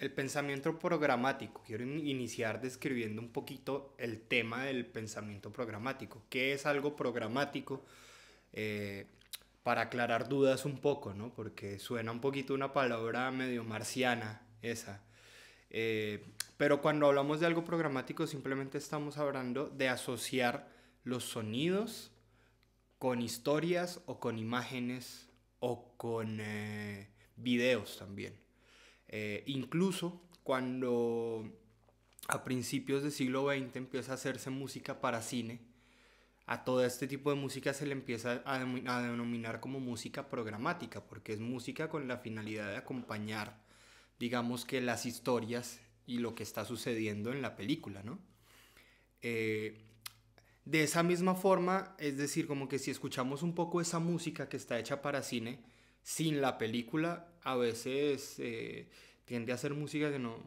El pensamiento programático. Quiero iniciar describiendo un poquito el tema del pensamiento programático. ¿Qué es algo programático? Eh, para aclarar dudas un poco, ¿no? Porque suena un poquito una palabra medio marciana esa. Eh, pero cuando hablamos de algo programático simplemente estamos hablando de asociar los sonidos con historias o con imágenes o con eh, videos también. Eh, incluso cuando a principios del siglo XX empieza a hacerse música para cine, a todo este tipo de música se le empieza a, denominar como música programática, porque es música con la finalidad de acompañar, digamos que las historias y lo que está sucediendo en la película, ¿no? Eh, de esa misma forma, es decir, como que si escuchamos un poco esa música que está hecha para cine, sin la película a veces eh, tiende a hacer música que no,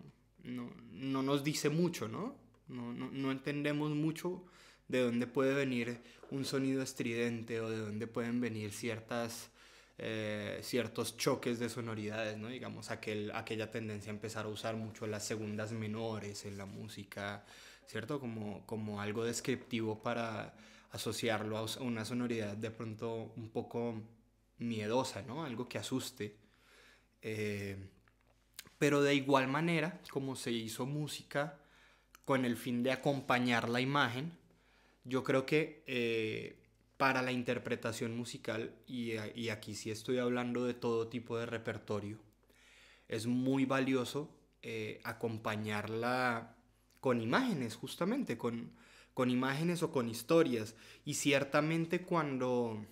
no, nos dice mucho, ¿no? No, no entendemos mucho de dónde puede venir un sonido estridente o de dónde pueden venir ciertas, eh, ciertos choques de sonoridades, ¿no? Digamos, aquel, aquella tendencia a empezar a usar mucho las segundas menores en la música, ¿cierto? Como, como algo descriptivo para asociarlo a una sonoridad de pronto un poco miedosa, ¿no? Algo que asuste. Eh, pero de igual manera, como se hizo música con el fin de acompañar la imagen, yo creo que eh, para la interpretación musical, y, aquí sí estoy hablando de todo tipo de repertorio, es muy valioso eh, acompañarla con imágenes, justamente, con, con imágenes o con historias. Y ciertamente cuando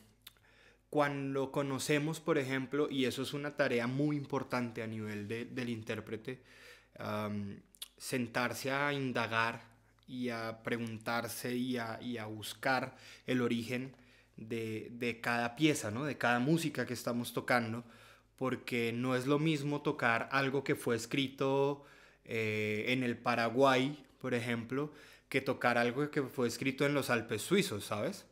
cuando conocemos, por ejemplo, y eso es una tarea muy importante a nivel del intérprete, sentarse a indagar y a preguntarse y a, y a buscar el origen de, de, cada pieza, ¿no? de cada música que estamos tocando, porque no es lo mismo tocar algo que fue escrito eh, en el Paraguay, por ejemplo, que tocar algo que fue escrito en los Alpes suizos, ¿sabes?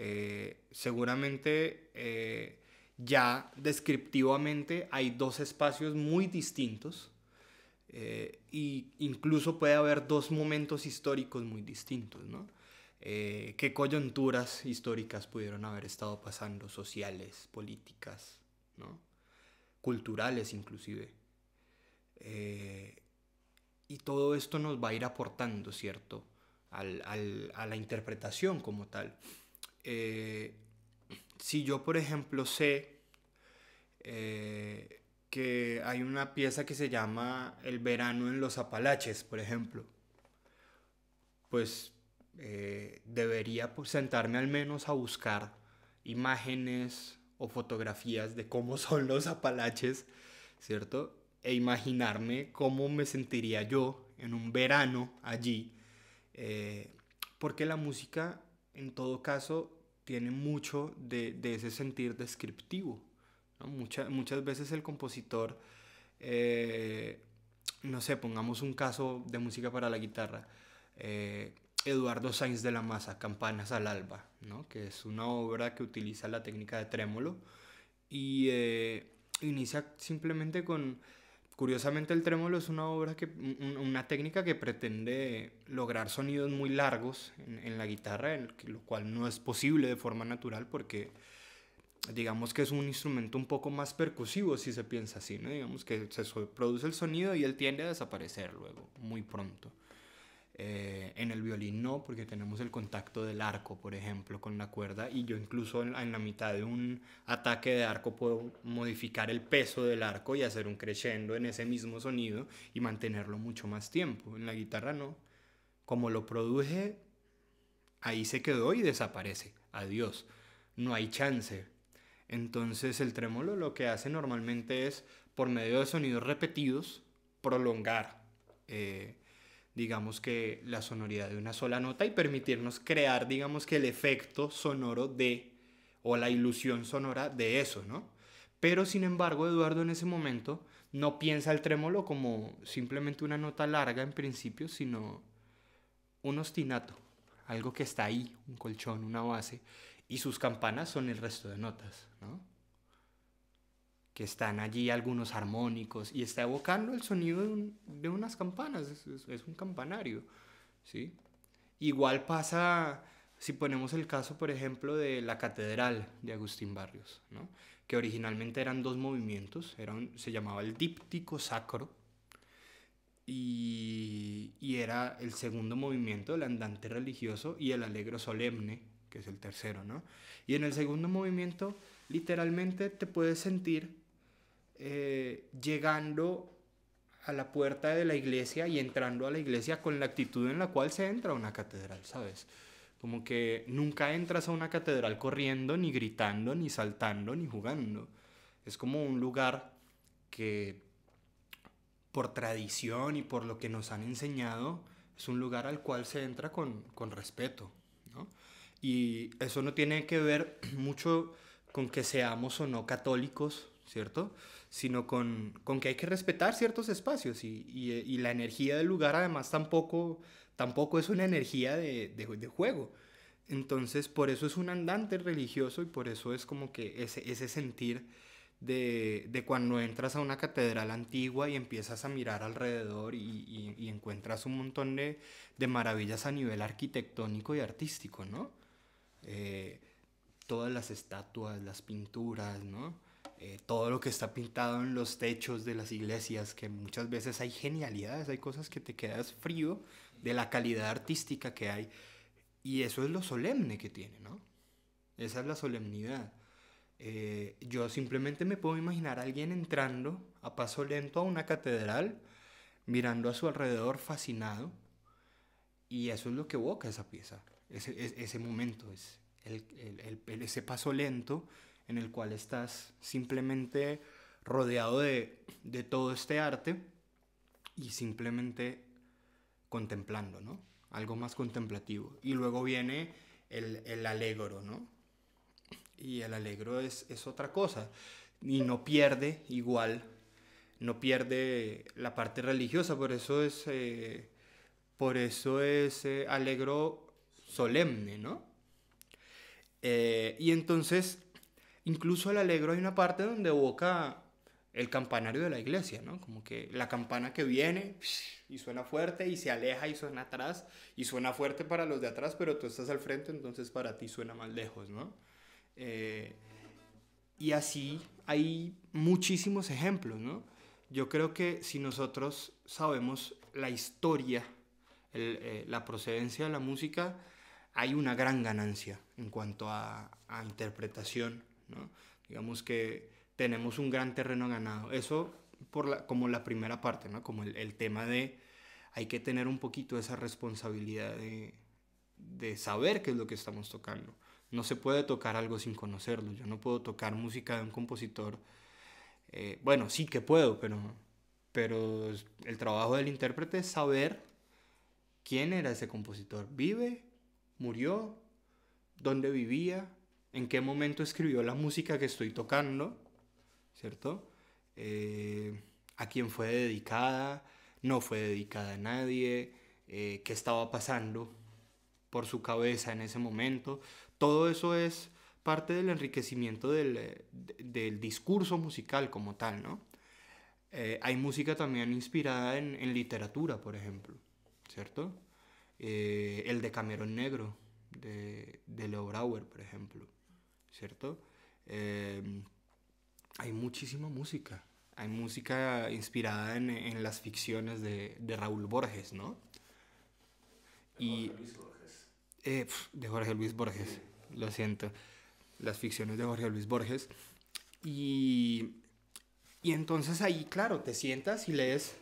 Eh, seguramente eh, ya descriptivamente hay dos espacios muy distintos e incluso puede haber dos momentos históricos muy distintos, ¿no? ¿Qué coyunturas históricas pudieron haber estado pasando, sociales, políticas, ¿no? culturales inclusive? y todo esto nos va a ir aportando, ¿cierto? a la interpretación como tal. Eh, si yo, por ejemplo, sé eh, que hay una pieza que se llama El verano en los Apalaches, por ejemplo, pues eh, debería sentarme al menos a buscar imágenes o fotografías de cómo son los Apalaches, ¿cierto? E imaginarme cómo me sentiría yo en un verano allí, porque la música en todo caso tiene mucho de, de ese sentir descriptivo. ¿no? muchas veces el compositor, eh, no sé, pongamos un caso de música para la guitarra, eh, Eduardo Sainz de la Maza, Campanas al Alba, ¿no? que es una obra que utiliza la técnica de trémolo y eh, inicia simplemente con Curiosamente el trémolo es una obra que, una técnica que pretende lograr sonidos muy largos en, la guitarra, en lo cual no es posible de forma natural porque digamos que es un instrumento un poco más percusivo si se piensa así, ¿no? Digamos que se produce el sonido y él tiende a desaparecer luego, muy pronto. Eh, en el violín no, porque tenemos el contacto del arco, por ejemplo, con la cuerda, y yo incluso en, la mitad de un ataque de arco puedo modificar el peso del arco y hacer un crescendo en ese mismo sonido y mantenerlo mucho más tiempo. En la guitarra no. Como lo produje, ahí se quedó y desaparece. Adiós. No hay chance. Entonces el trémolo lo que hace normalmente es, por medio de sonidos repetidos, prolongar. Eh, digamos que la sonoridad de una sola nota y permitirnos crear, digamos que el efecto sonoro de o la ilusión sonora de eso, ¿no? Pero sin embargo, Eduardo en ese momento no piensa el trémolo como simplemente una nota larga en principio, sino un ostinato, algo que está ahí, un colchón, una base, y sus campanas son el resto de notas, ¿no? que están allí algunos armónicos y está evocando el sonido de, unas campanas, es, un campanario, ¿sí? Igual pasa si ponemos el caso, por ejemplo, de la catedral de Agustín Barrios, que originalmente eran dos movimientos, era se llamaba el díptico sacro y, era el segundo movimiento, el andante religioso y el alegro solemne, que es el tercero, Y en el segundo movimiento, literalmente te puedes sentir eh, llegando a la puerta de la iglesia y entrando a la iglesia con la actitud en la cual se entra a una catedral, ¿sabes? Como que nunca entras a una catedral corriendo, ni gritando, ni saltando, ni jugando. Es como un lugar que por tradición y por lo que nos han enseñado, es un lugar al cual se entra con, con respeto. ¿no? Y eso no tiene que ver mucho con que seamos o no católicos, ¿cierto? sino con, que hay que respetar ciertos espacios y, la energía del lugar además tampoco, es una energía de, juego. Entonces, por eso es un andante religioso y por eso es como que ese, sentir de, cuando entras a una catedral antigua y empiezas a mirar alrededor y, encuentras un montón de, maravillas a nivel arquitectónico y artístico, ¿no? Eh, todas las estatuas, las pinturas, ¿no? Eh, todo lo que está pintado en los techos de las iglesias, que muchas veces hay genialidades, hay cosas que te quedas frío de la calidad artística que hay. Y eso es lo solemne que tiene, ¿no? Esa es la solemnidad. Eh, yo simplemente me puedo imaginar a alguien entrando a paso lento a una catedral, mirando a su alrededor fascinado, y eso es lo que evoca esa pieza, ese, ese, momento, es ese paso lento en el cual estás simplemente rodeado de, todo este arte y simplemente contemplando, ¿no? Algo más contemplativo. Y luego viene el, el alegro, ¿no? Y el alegro es, es otra cosa. Y no pierde igual, no pierde la parte religiosa, por eso es, eh, por eso es eh, alegro solemne, ¿no? Eh, y entonces Incluso el Alegro hay una parte donde evoca el campanario de la iglesia, ¿no? Como que la campana que viene y suena fuerte y se aleja y suena atrás y suena fuerte para los de atrás, pero tú estás al frente, entonces para ti suena más lejos, ¿no? Eh, y así hay muchísimos ejemplos, ¿no? Yo creo que si nosotros sabemos la historia, eh, la procedencia de la música, hay una gran ganancia en cuanto a interpretación Digamos que tenemos un gran terreno ganado. Eso por como la primera parte, ¿no? Como el, tema de hay que tener un poquito esa responsabilidad de, de saber qué es lo que estamos tocando. No se puede tocar algo sin conocerlo. Yo no puedo tocar música de un compositor. Eh, bueno, sí que puedo, pero, pero el trabajo del intérprete es saber quién era ese compositor. ¿Vive? ¿Murió? ¿Dónde vivía? en qué momento escribió la música que estoy tocando, ¿cierto? Eh, ¿A quién fue dedicada? ¿No fue dedicada a nadie? Eh, ¿Qué estaba pasando por su cabeza en ese momento? Todo eso es parte del enriquecimiento del, eh, del discurso musical como tal, ¿no? hay música también inspirada en, en literatura, por ejemplo, ¿cierto? el de Camerón Negro, de, de Leo Brauer, por ejemplo. ¿cierto? Em, hay muchísima música. Hay música inspirada en, las ficciones de, Raúl Borges, ¿no? De y, Jorge Luis Borges. Eh, de Jorge Luis Borges, lo siento. Las ficciones de Jorge Luis Borges. Y, entonces ahí, claro, te sientas y lees,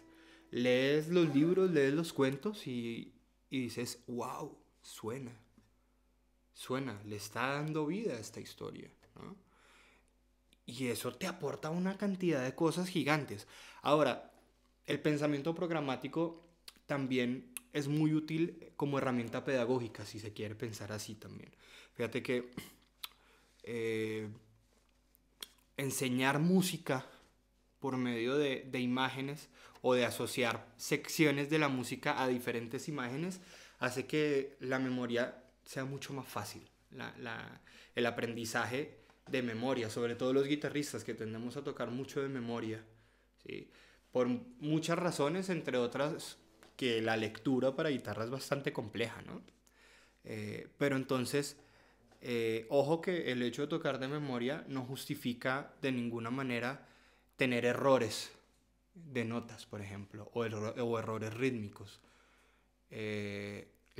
lees los libros, lees los cuentos y dices, wow, suena suena, le está dando vida a esta historia. Y eso te aporta una cantidad de cosas gigantes. Ahora, el pensamiento programático también es muy útil como herramienta pedagógica, si se quiere pensar así también. Fíjate que eh, enseñar música por medio de, de, imágenes o de asociar secciones de la música a diferentes imágenes hace que la memoria sea mucho más fácil el aprendizaje de memoria, sobre todo los guitarristas que tendemos a tocar mucho de memoria, ¿sí? por muchas razones, entre otras que la lectura para guitarra es bastante compleja, eh, pero entonces, eh, ojo que el hecho de tocar de memoria no justifica de ninguna manera tener errores de notas, por ejemplo, o, o errores rítmicos. Eh,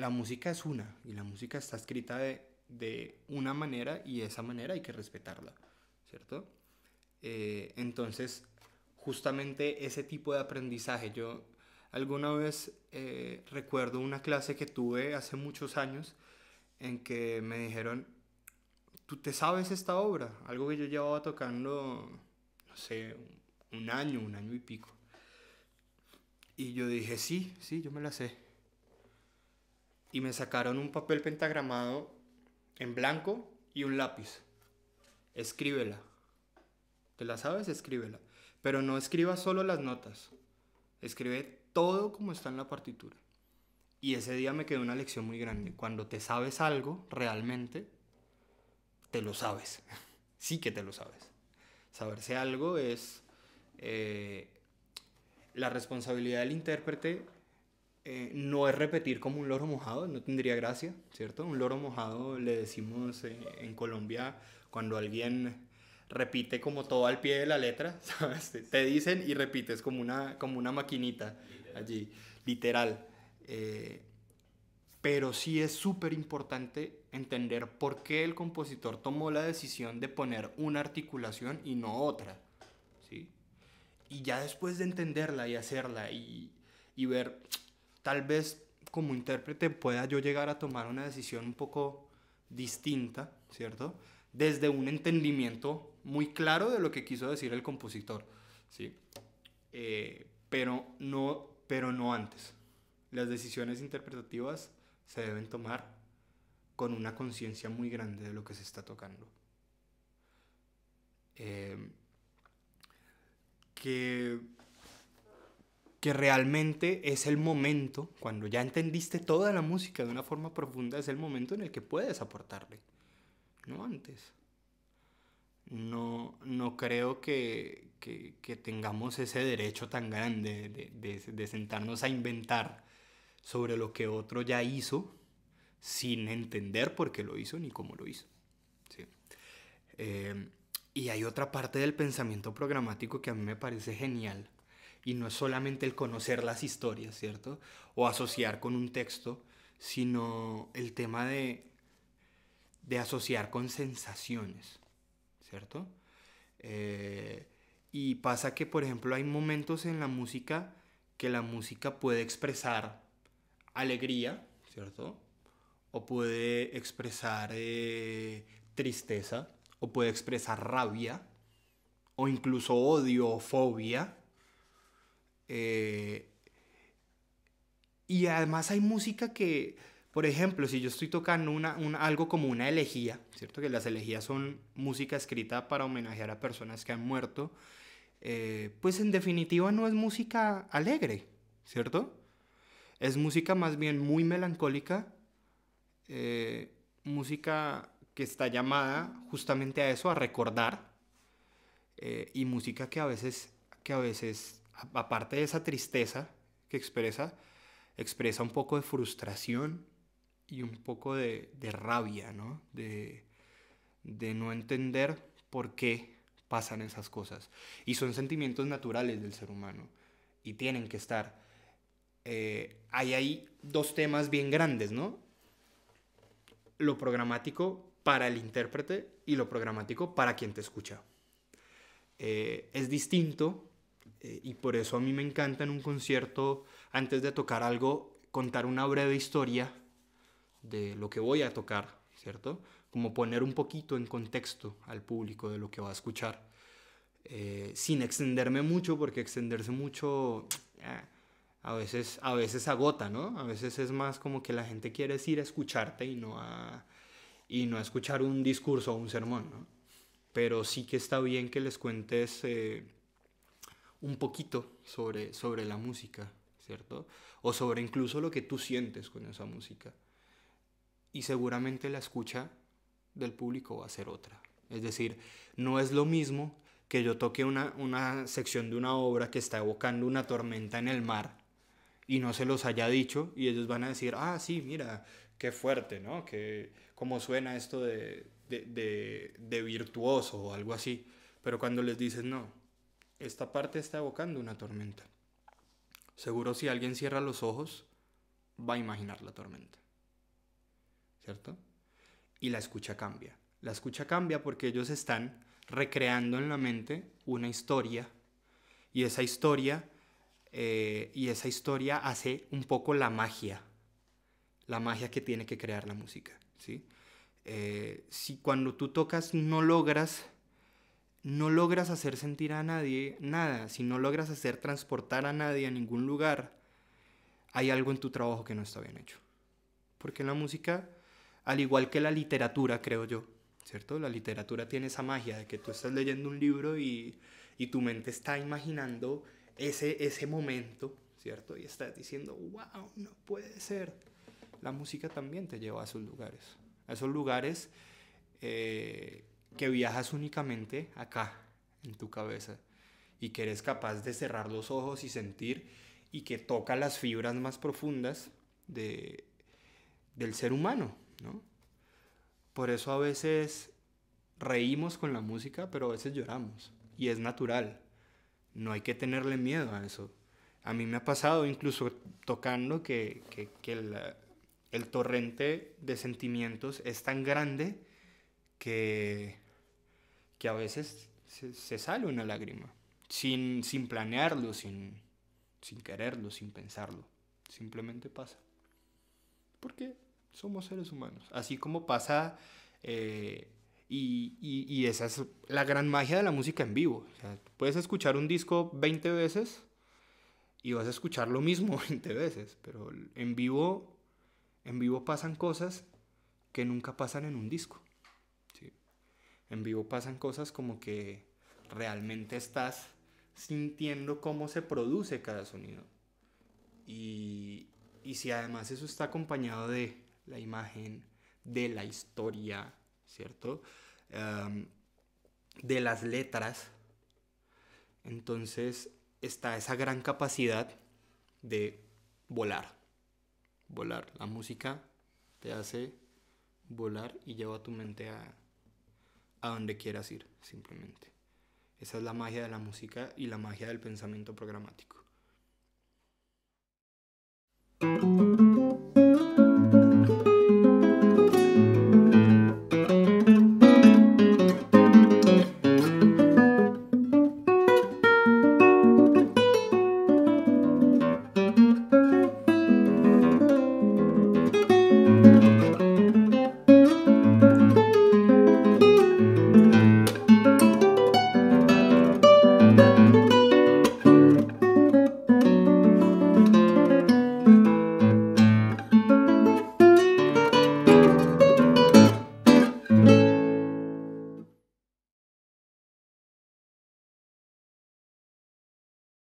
la música es una y la música está escrita de, de una manera y esa manera hay que respetarla, ¿cierto? Eh, entonces, justamente ese tipo de aprendizaje, yo alguna vez eh, recuerdo una clase que tuve hace muchos años en que me dijeron, tú te sabes esta obra, algo que yo llevaba tocando, no sé, un año, un año y pico. Y yo dije, sí, sí, yo me la sé y me sacaron un papel pentagramado en blanco y un lápiz. Escríbela. ¿Te la sabes? Escríbela. Pero no escribas solo las notas. Escribe todo como está en la partitura. Y ese día me quedó una lección muy grande. Cuando te sabes algo realmente, te lo sabes. sí que te lo sabes. Saberse algo es eh, la responsabilidad del intérprete eh, no es repetir como un loro mojado, no tendría gracia, ¿cierto? Un loro mojado le decimos eh, en Colombia cuando alguien repite como todo al pie de la letra, ¿sabes? Te dicen y repites como una, como una maquinita allí, literal. Eh, pero sí es súper importante entender por qué el compositor tomó la decisión de poner una articulación y no otra, ¿sí? Y ya después de entenderla y hacerla y, y ver, tal vez como intérprete pueda yo llegar a tomar una decisión un poco distinta, ¿cierto? Desde un entendimiento muy claro de lo que quiso decir el compositor, ¿sí? Eh, pero, no, pero no antes. Las decisiones interpretativas se deben tomar con una conciencia muy grande de lo que se está tocando. Eh, que realmente es el momento, cuando ya entendiste toda la música de una forma profunda, es el momento en el que puedes aportarle, no antes. No, no creo que, que, tengamos ese derecho tan grande de, de, sentarnos a inventar sobre lo que otro ya hizo sin entender por qué lo hizo ni cómo lo hizo. Eh, y hay otra parte del pensamiento programático que a mí me parece genial y no es solamente el conocer las historias, ¿cierto? O asociar con un texto, sino el tema de, asociar con sensaciones, ¿cierto? Eh, y pasa que, por ejemplo, hay momentos en la música que la música puede expresar alegría, ¿cierto? O puede expresar eh, tristeza, o puede expresar rabia, o incluso odio o fobia, eh, y además hay música que, por ejemplo, si yo estoy tocando una, algo como una elegía, ¿cierto? Que las elegías son música escrita para homenajear a personas que han muerto, eh, pues en definitiva no es música alegre, ¿cierto? Es música más bien muy melancólica, eh, música que está llamada justamente a eso, a recordar, y música que a veces, que a veces aparte de esa tristeza que expresa, expresa un poco de frustración y un poco de, rabia, ¿no? De, no entender por qué pasan esas cosas. Y son sentimientos naturales del ser humano y tienen que estar. Eh, hay ahí dos temas bien grandes, ¿no? Lo programático para el intérprete y lo programático para quien te escucha. Eh, es distinto eh, y por eso a mí me encanta en un concierto, antes de tocar algo, contar una breve historia de lo que voy a tocar, ¿cierto? Como poner un poquito en contexto al público de lo que va a escuchar. Eh, sin extenderme mucho, porque extenderse mucho eh, a, veces, a veces agota, ¿no? A veces es más como que la gente quiere decir ir a escucharte y no a, y no escuchar un discurso o un sermón, ¿no? Pero sí que está bien que les cuentes un poquito sobre, sobre la música, ¿cierto? O sobre incluso lo que tú sientes con esa música. Y seguramente la escucha del público va a ser otra. Es decir, no es lo mismo que yo toque una, sección de una obra que está evocando una tormenta en el mar y no se los haya dicho y ellos van a decir, ah, sí, mira, qué fuerte, ¿no? Que, ¿Cómo suena esto de virtuoso o algo así? Pero cuando les dices, no, esta parte está evocando una tormenta. Seguro si alguien cierra los ojos, va a imaginar la tormenta. ¿Cierto? Y la escucha cambia. La escucha cambia porque ellos están recreando en la mente una historia y esa historia eh, y esa historia hace un poco la magia, la magia que tiene que crear la música, ¿sí? Eh, si cuando tú tocas no logras no logras hacer sentir a nadie nada, si no logras hacer transportar a nadie a ningún lugar, hay algo en tu trabajo que no está bien hecho. Porque la música, al igual que la literatura, creo yo, ¿cierto? La literatura tiene esa magia de que tú estás leyendo un libro y, tu mente está imaginando ese, ese momento, ¿cierto? Y estás diciendo, wow, no puede ser. La música también te lleva a esos lugares. A esos lugares eh, que viajas únicamente acá, en tu cabeza, y que eres capaz de cerrar los ojos y sentir y que toca las fibras más profundas de, del ser humano, ¿no? Por eso a veces reímos con la música, pero a veces lloramos, y es natural, no hay que tenerle miedo a eso. A mí me ha pasado incluso tocando que, el torrente de sentimientos es tan grande que que a veces se, sale una lágrima, sin, sin planearlo, sin, quererlo, sin pensarlo. Simplemente pasa. Porque somos seres humanos. Así como pasa, eh, y, esa es la gran magia de la música en vivo. puedes escuchar un disco 20 veces y vas a escuchar lo mismo 20 veces, pero en vivo, en vivo pasan cosas que nunca pasan en un disco en vivo pasan cosas como que realmente estás sintiendo cómo se produce cada sonido. Y, si además eso está acompañado de la imagen, de la historia, ¿cierto? de las letras, entonces está esa gran capacidad de volar. Volar. La música te hace volar y lleva tu mente a a donde quieras ir, simplemente. Esa es la magia de la música y la magia del pensamiento programático.